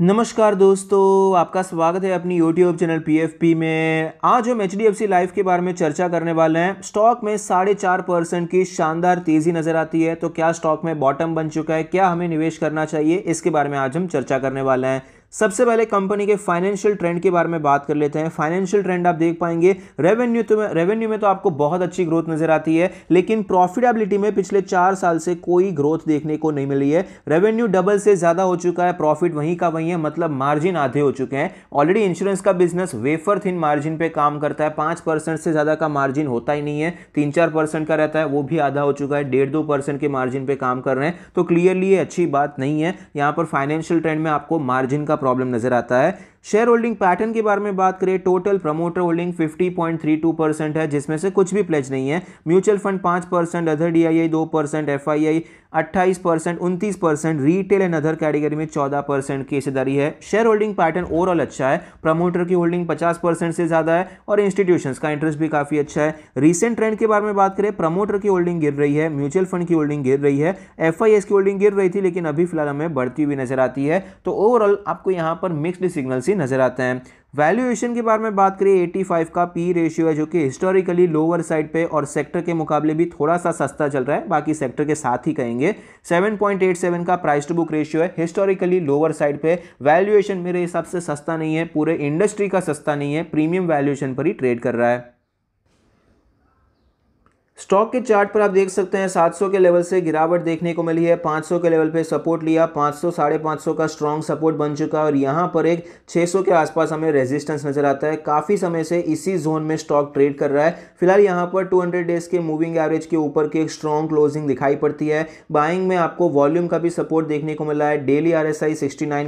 नमस्कार दोस्तों आपका स्वागत है अपनी यूट्यूब चैनल पीएफपी में आज हम एच डी लाइफ के बारे में चर्चा करने वाले हैं स्टॉक में साढ़े चार परसेंट की शानदार तेज़ी नज़र आती है तो क्या स्टॉक में बॉटम बन चुका है क्या हमें निवेश करना चाहिए इसके बारे में आज हम चर्चा करने वाले हैं सबसे पहले कंपनी के फाइनेंशियल ट्रेंड के बारे में बात कर लेते हैं फाइनेंशियल ट्रेंड आप देख पाएंगे रेवेन्यू तो रेवेन्यू में तो आपको बहुत अच्छी ग्रोथ नजर आती है लेकिन प्रॉफिटेबिलिटी में पिछले चार साल से कोई ग्रोथ देखने को नहीं मिली है रेवेन्यू डबल से ज़्यादा हो चुका है प्रॉफिट वहीं का वहीं है मतलब मार्जिन आधे हो चुके हैं ऑलरेडी इंश्योरेंस का बिजनेस वेफर थिन मार्जिन पर काम करता है पांच परसेंट से ज़्यादा का मार्जिन होता ही नहीं है तीन चार परसेंट का रहता है वो भी आधा हो चुका है डेढ़ दो परसेंट के मार्जिन पर काम कर रहे हैं तो क्लियरली ये अच्छी बात नहीं है यहाँ पर फाइनेंशियल ट्रेंड में आपको मार्जिन का प्रॉब्लम नज़र आता है शेयर होल्डिंग पैटर्न के बारे में बात करें टोटल प्रमोटर होल्डिंग 50.32 परसेंट है जिसमें से कुछ भी प्लेज नहीं है म्यूचुअल फंड पांच percent other D I I दो परसेंट एफ आई आई अट्ठाईस परसेंट उनतीस percent retail and other category में चौदह परसेंट की हिस्सेदारी है शेयर होल्डिंग पैटर्न ओवरऑल अच्छा है प्रमोटर की होल्डिंग पचास परसेंट से ज़्यादा है और इंस्टीट्यूशन का इंटरेस्ट भी काफ़ी अच्छा है रिसेंट ट्रेंड के बारे में बात करें प्रमोटर की होल्डिंग गिर रही है म्यूचुअल फंड की होल्डिंग गिर रही है एफ की होल्डिंग गिर रही थी लेकिन अभी फिलहाल हमें बढ़ती हुई नजर आती है तो ओवरऑल आपको यहाँ पर मिक्सड सिग्नल्स करेंसी नज़र आते हैं वैल्यूएशन के बारे में बात करें 85 का पी रेशियो है जो कि हिस्टोरिकली लोअर साइड पे और सेक्टर के मुकाबले भी थोड़ा सा सस्ता चल रहा है बाकी सेक्टर के साथ ही कहेंगे 7.87 का प्राइस टू बुक रेशियो है हिस्टोरिकली लोअर साइड पे वैल्यूएशन मेरे हिसाब से सस्ता नहीं है पूरे इंडस्ट्री का सस्ता नहीं है प्रीमियम वैल्यूएशन पर ही ट्रेड कर रहा है स्टॉक के चार्ट पर आप देख सकते हैं 700 के लेवल से गिरावट देखने को मिली है 500 के लेवल पे सपोर्ट लिया 500 साढ़े पाँच का स्ट्रॉन्ग सपोर्ट बन चुका है और यहाँ पर एक 600 के आसपास हमें रेजिस्टेंस नजर आता है काफ़ी समय से इसी जोन में स्टॉक ट्रेड कर रहा है फिलहाल यहाँ पर 200 डेज़ के मूविंग एवरेज के ऊपर की एक स्ट्रॉन्ग क्लोजिंग दिखाई पड़ती है बाइंग में आपको वॉल्यूम का भी सपोर्ट देखने को मिला है डेली आर एस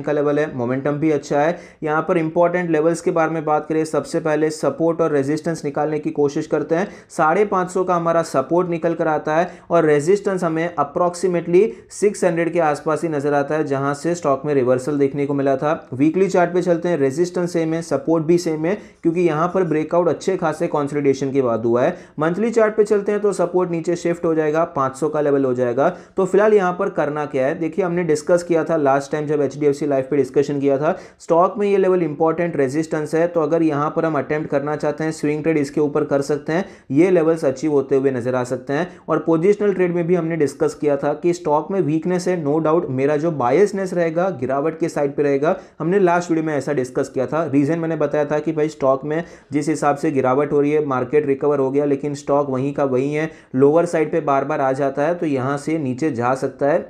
का लेवल है मोमेंटम भी अच्छा है यहाँ पर इंपॉर्टेंट लेवल्स के बारे में बात करें सबसे पहले सपोर्ट और रेजिस्टेंस निकालने की कोशिश करते हैं साढ़े का हमारा सपोर्ट निकल कर आता है और रेजिस्टेंस हमें अप्रॉक्सीमेटली 600 के आसपास ही नजर आता है जहां से स्टॉक में रिवर्सल देखने को मिला था वीकली चार्ट पे चलते हैं रेजिस्टेंस सेम है सपोर्ट भी सेम है क्योंकि यहां पर ब्रेकआउट अच्छे खासे कॉन्सोलिडेशन के बाद हुआ है मंथली चार्ट पे चलते हैं तो सपोर्ट नीचे शिफ्ट हो जाएगा 500 का लेवल हो जाएगा तो फिलहाल यहां पर करना क्या है देखिए हमने डिस्कस किया था लास्ट टाइम जब एच डी लाइफ पे डिस्कशन किया था स्टॉक में ये लेवल इंपॉर्टेंट रेजिस्टेंस है तो अगर यहां पर हम अटेम्प्ट करना चाहते हैं स्विंग ट्रेड इसके ऊपर कर सकते हैं ये लेवल्स अचीव होते हुए नज़र आ सकते हैं और पोजिशनल ट्रेड में भी हमने डिस्कस किया था कि स्टॉक में वीकनेस है नो डाउट मेरा जो बायसनेस रहेगा गिरावट के साइड पर रहेगा हमने लास्ट वीडियो में ऐसा डिस्कस किया था रीज़न मैंने बताया था कि भाई स्टॉक में जिस हिसाब से गिरावट हो रही है मार्केट रिकवर हो गया लेकिन स्टॉक वहीं का वहीं है लोअर साइड पर बार बार आ जाता है तो यहाँ से नीचे जा सकता है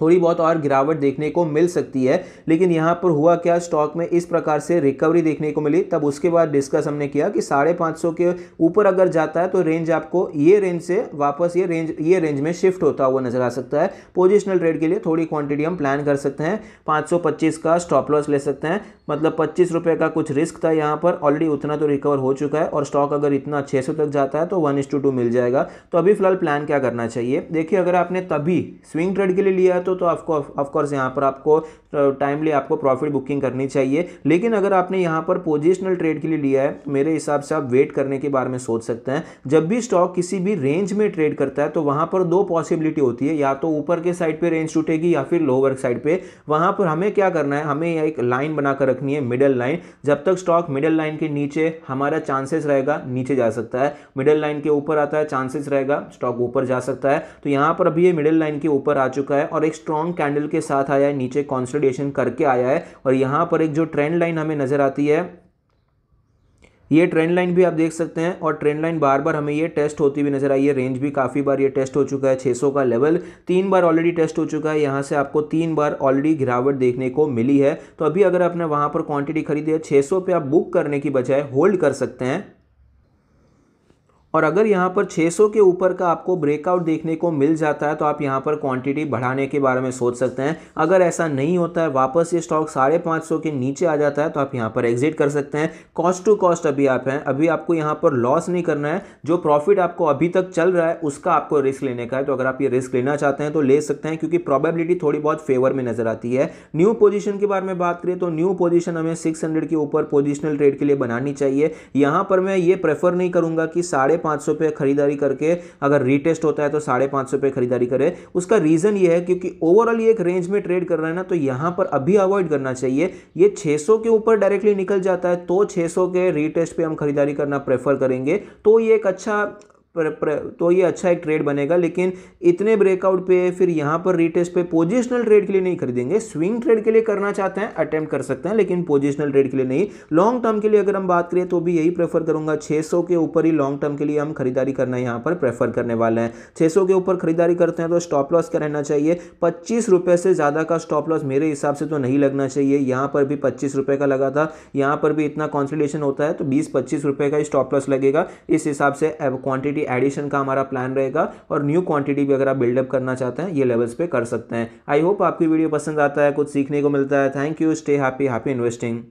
थोड़ी बहुत और गिरावट देखने को मिल सकती है लेकिन यहाँ पर हुआ क्या स्टॉक में इस प्रकार से रिकवरी देखने को मिली तब उसके बाद डिस्कस हमने किया कि साढ़े पाँच सौ के ऊपर अगर जाता है तो रेंज आपको ये रेंज से वापस ये रेंज ये रेंज में शिफ्ट होता हुआ नजर आ सकता है पोजिशनल ट्रेड के लिए थोड़ी क्वांटिटी हम प्लान कर सकते हैं पाँच का स्टॉप लॉस ले सकते हैं मतलब पच्चीस रुपये का कुछ रिस्क था यहाँ पर ऑलरेडी उतना तो रिकवर हो चुका है और स्टॉक अगर इतना छः तक जाता है तो वन मिल जाएगा तो अभी फिलहाल प्लान क्या करना चाहिए देखिए अगर आपने तभी स्विंग ट्रेड के लिए लिया तो हो तो, तो आपको ऑफकोर्स यहाँ पर आपको टाइमली आपको प्रॉफिट बुकिंग करनी चाहिए लेकिन अगर आपने यहाँ पर पोजिशनल ट्रेड के लिए लिया है मेरे हिसाब से आप वेट करने के बारे में सोच सकते हैं जब भी स्टॉक किसी भी रेंज में ट्रेड करता है तो वहाँ पर दो पॉसिबिलिटी होती है या तो ऊपर के साइड पर रेंज टूटेगी या फिर लोअर साइड पर वहाँ पर हमें क्या करना है हमें एक लाइन बनाकर रखनी है मिडल लाइन जब तक स्टॉक मिडल लाइन के नीचे हमारा चांसेस रहेगा नीचे जा सकता है मिडल लाइन के ऊपर आता है चांसेस रहेगा स्टॉक ऊपर जा सकता है तो यहाँ पर अभी ये मिडिल लाइन के ऊपर आ चुका है और एक स्ट्रॉन्ग कैंडल के साथ आया है नीचे कॉन्सोलिडेशन करके आया है और यहाँ पर एक जो ट्रेंड लाइन हमें नज़र आती है ये ट्रेंड लाइन भी आप देख सकते हैं और ट्रेंड लाइन बार बार हमें ये टेस्ट होती भी नजर आई है रेंज भी काफ़ी बार ये टेस्ट हो चुका है 600 का लेवल तीन बार ऑलरेडी टेस्ट हो चुका है यहाँ से आपको तीन बार ऑलरेडी गिरावट देखने को मिली है तो अभी अगर आपने वहाँ पर क्वांटिटी खरीदी है 600 पे आप बुक करने की बजाय होल्ड कर सकते हैं और अगर यहाँ पर 600 के ऊपर का आपको ब्रेकआउट देखने को मिल जाता है तो आप यहाँ पर क्वांटिटी बढ़ाने के बारे में सोच सकते हैं अगर ऐसा नहीं होता है वापस ये स्टॉक साढ़े पाँच सौ के नीचे आ जाता है तो आप यहाँ पर एग्जिट कर सकते हैं कॉस्ट टू कॉस्ट अभी आप हैं अभी आपको यहाँ पर लॉस नहीं करना है जो प्रॉफिट आपको अभी तक चल रहा है उसका आपको रिस्क लेने का है तो अगर आप ये रिस्क लेना चाहते हैं तो ले सकते हैं क्योंकि प्रॉबेबिलिटी थोड़ी बहुत फेवर में नजर आती है न्यू पोजिशन के बारे में बात करें तो न्यू पोजिशन हमें सिक्स के ऊपर पोजिशनल ट्रेड के लिए बनानी चाहिए यहाँ पर मैं ये प्रेफर नहीं करूँगा कि साढ़े पाँच सौ पे खरीदारी करके अगर रीटेस्ट होता है तो साढ़े पाँच सौ पे खरीदारी करे उसका रीज़न ये है क्योंकि ओवरऑल ये एक रेंज में ट्रेड कर रहा है ना तो यहाँ पर अभी अवॉइड करना चाहिए ये 600 के ऊपर डायरेक्टली निकल जाता है तो सौ के रीटेस्ट पर हम खरीदारी करना प्रेफर करेंगे तो ये एक अच्छा पर, पर, तो ये अच्छा एक ट्रेड बनेगा लेकिन इतने ब्रेकआउट पे फिर यहाँ पर रिटेस्ट पे पोजिशनल ट्रेड के लिए नहीं खरीदेंगे स्विंग ट्रेड के लिए करना चाहते हैं अटेम्प्ट कर सकते हैं लेकिन पोजिशनल ट्रेड के लिए नहीं लॉन्ग टर्म के लिए अगर हम बात करें तो भी यही प्रेफर करूँगा 600 के ऊपर ही लॉन्ग टर्म के लिए हम खरीदारी करना यहाँ पर प्रेफर करने वाले हैं छः के ऊपर खरीदारी करते हैं तो स्टॉप लॉस क्या रहना चाहिए पच्चीस से ज़्यादा का स्टॉप लॉस मेरे हिसाब से तो नहीं लगना चाहिए यहाँ पर भी पच्चीस का लगा था यहाँ पर भी इतना कॉन्सल्टेशन होता है तो बीस पच्चीस रुपये का स्टॉप लॉस लगेगा इस हिसाब से क्वान्टिटी क्वांटिटी एडिशन का हमारा प्लान रहेगा और न्यू क्वांटिटी भी अगर आप बिल्डअप करना चाहते हैं ये लेवल्स पे कर सकते हैं आई होप आपकी वीडियो पसंद आता है कुछ सीखने को मिलता है thank you stay happy happy investing